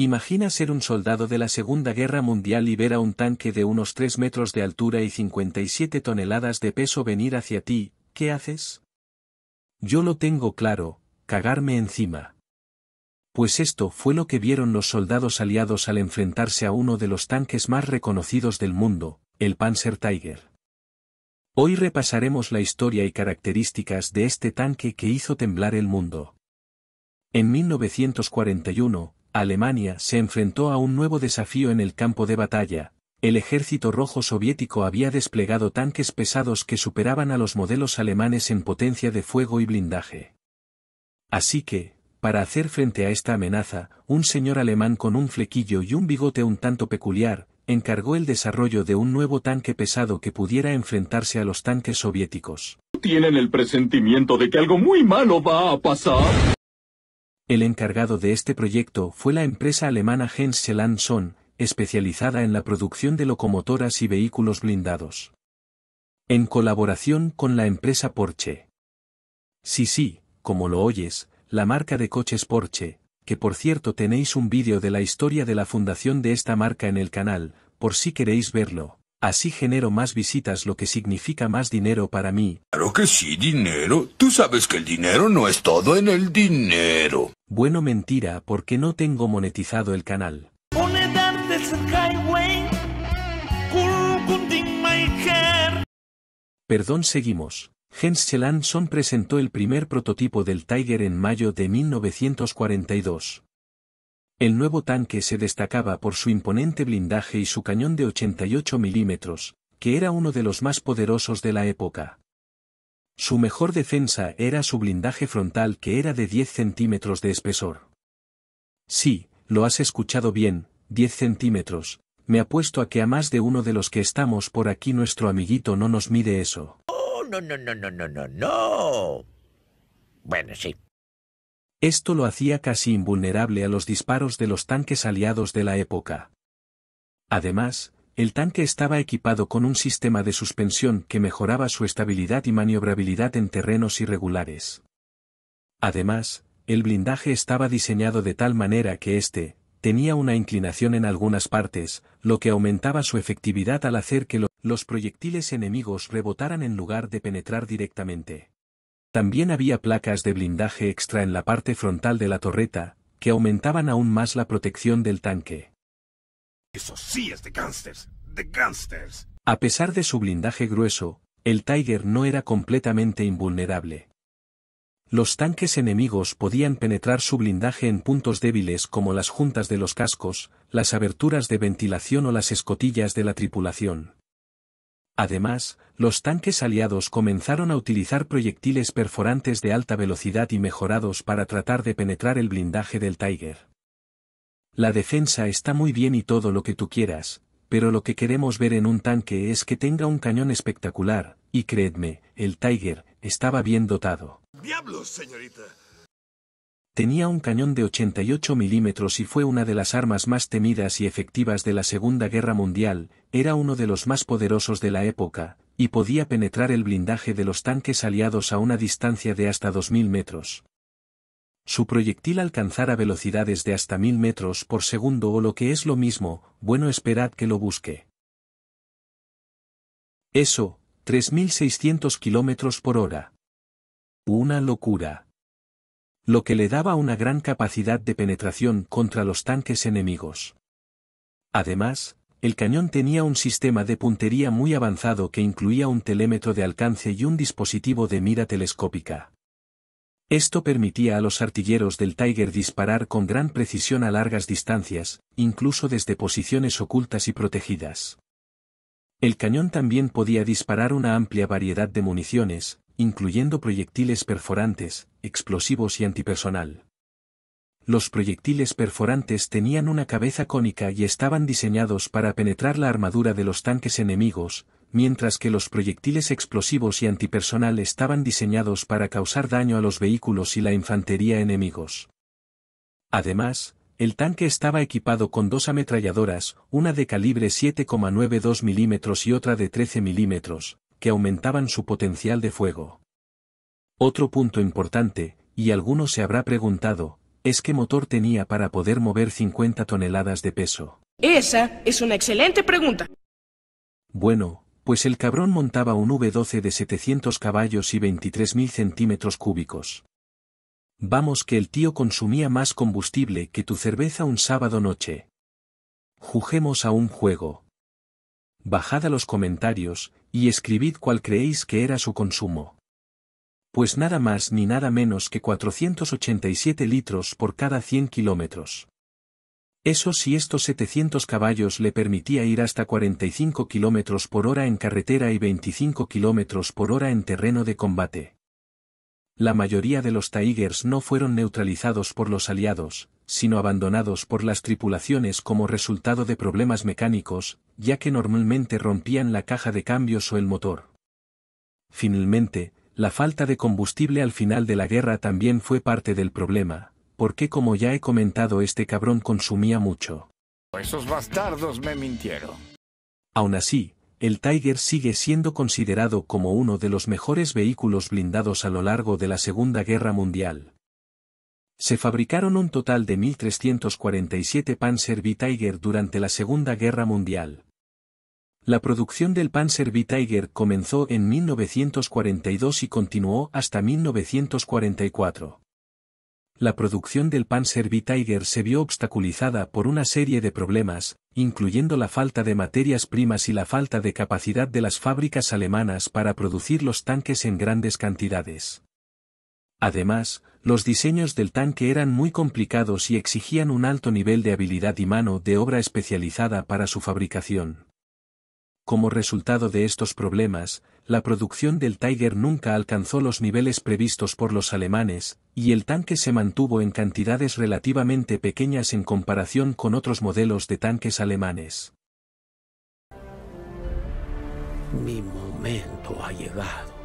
Imagina ser un soldado de la Segunda Guerra Mundial y ver a un tanque de unos 3 metros de altura y 57 toneladas de peso venir hacia ti, ¿qué haces? Yo lo tengo claro, cagarme encima. Pues esto fue lo que vieron los soldados aliados al enfrentarse a uno de los tanques más reconocidos del mundo, el Panzer Tiger. Hoy repasaremos la historia y características de este tanque que hizo temblar el mundo. En 1941, Alemania se enfrentó a un nuevo desafío en el campo de batalla. El ejército rojo soviético había desplegado tanques pesados que superaban a los modelos alemanes en potencia de fuego y blindaje. Así que, para hacer frente a esta amenaza, un señor alemán con un flequillo y un bigote un tanto peculiar, encargó el desarrollo de un nuevo tanque pesado que pudiera enfrentarse a los tanques soviéticos. ¿Tienen el presentimiento de que algo muy malo va a pasar? El encargado de este proyecto fue la empresa alemana Henschel Son, especializada en la producción de locomotoras y vehículos blindados. En colaboración con la empresa Porsche. Sí, sí, como lo oyes, la marca de coches Porsche, que por cierto tenéis un vídeo de la historia de la fundación de esta marca en el canal, por si queréis verlo. Así genero más visitas lo que significa más dinero para mí. Claro que sí, dinero. Tú sabes que el dinero no es todo en el dinero. Bueno, mentira, porque no tengo monetizado el canal. Perdón, seguimos. Jens Chelanson presentó el primer prototipo del Tiger en mayo de 1942. El nuevo tanque se destacaba por su imponente blindaje y su cañón de 88 milímetros, que era uno de los más poderosos de la época. Su mejor defensa era su blindaje frontal que era de 10 centímetros de espesor. Sí, lo has escuchado bien, 10 centímetros, me apuesto a que a más de uno de los que estamos por aquí nuestro amiguito no nos mide eso. Oh, no, no, no, no, no, no, no. Bueno, sí, esto lo hacía casi invulnerable a los disparos de los tanques aliados de la época. Además, el tanque estaba equipado con un sistema de suspensión que mejoraba su estabilidad y maniobrabilidad en terrenos irregulares. Además, el blindaje estaba diseñado de tal manera que éste, tenía una inclinación en algunas partes, lo que aumentaba su efectividad al hacer que los proyectiles enemigos rebotaran en lugar de penetrar directamente. También había placas de blindaje extra en la parte frontal de la torreta, que aumentaban aún más la protección del tanque. Eso sí es de A pesar de su blindaje grueso, el Tiger no era completamente invulnerable. Los tanques enemigos podían penetrar su blindaje en puntos débiles como las juntas de los cascos, las aberturas de ventilación o las escotillas de la tripulación. Además, los tanques aliados comenzaron a utilizar proyectiles perforantes de alta velocidad y mejorados para tratar de penetrar el blindaje del Tiger. La defensa está muy bien y todo lo que tú quieras, pero lo que queremos ver en un tanque es que tenga un cañón espectacular, y creedme, el Tiger estaba bien dotado. ¡Diablos, señorita! tenía un cañón de 88 milímetros y fue una de las armas más temidas y efectivas de la Segunda Guerra Mundial, era uno de los más poderosos de la época, y podía penetrar el blindaje de los tanques aliados a una distancia de hasta 2.000 metros. Su proyectil alcanzara velocidades de hasta 1.000 metros por segundo o lo que es lo mismo, bueno esperad que lo busque. Eso, 3.600 kilómetros por hora. Una locura lo que le daba una gran capacidad de penetración contra los tanques enemigos. Además, el cañón tenía un sistema de puntería muy avanzado que incluía un telémetro de alcance y un dispositivo de mira telescópica. Esto permitía a los artilleros del Tiger disparar con gran precisión a largas distancias, incluso desde posiciones ocultas y protegidas. El cañón también podía disparar una amplia variedad de municiones, incluyendo proyectiles perforantes, explosivos y antipersonal. Los proyectiles perforantes tenían una cabeza cónica y estaban diseñados para penetrar la armadura de los tanques enemigos, mientras que los proyectiles explosivos y antipersonal estaban diseñados para causar daño a los vehículos y la infantería enemigos. Además, el tanque estaba equipado con dos ametralladoras, una de calibre 7,92 mm y otra de 13 mm que aumentaban su potencial de fuego. Otro punto importante, y alguno se habrá preguntado, es qué motor tenía para poder mover 50 toneladas de peso. Esa es una excelente pregunta. Bueno, pues el cabrón montaba un V12 de 700 caballos y 23.000 centímetros cúbicos. Vamos que el tío consumía más combustible que tu cerveza un sábado noche. Juguemos a un juego. Bajad a los comentarios, y escribid cuál creéis que era su consumo. Pues nada más ni nada menos que 487 litros por cada 100 kilómetros. Eso si estos 700 caballos le permitía ir hasta 45 kilómetros por hora en carretera y 25 kilómetros por hora en terreno de combate. La mayoría de los Tigers no fueron neutralizados por los aliados, sino abandonados por las tripulaciones como resultado de problemas mecánicos, ya que normalmente rompían la caja de cambios o el motor. Finalmente, la falta de combustible al final de la guerra también fue parte del problema, porque como ya he comentado este cabrón consumía mucho. Esos bastardos me mintieron. Aún así, el Tiger sigue siendo considerado como uno de los mejores vehículos blindados a lo largo de la Segunda Guerra Mundial, se fabricaron un total de 1.347 Panzer V Tiger durante la Segunda Guerra Mundial. La producción del Panzer V Tiger comenzó en 1942 y continuó hasta 1944. La producción del Panzer V Tiger se vio obstaculizada por una serie de problemas, incluyendo la falta de materias primas y la falta de capacidad de las fábricas alemanas para producir los tanques en grandes cantidades. Además, los diseños del tanque eran muy complicados y exigían un alto nivel de habilidad y mano de obra especializada para su fabricación. Como resultado de estos problemas, la producción del Tiger nunca alcanzó los niveles previstos por los alemanes, y el tanque se mantuvo en cantidades relativamente pequeñas en comparación con otros modelos de tanques alemanes. Mi momento ha llegado.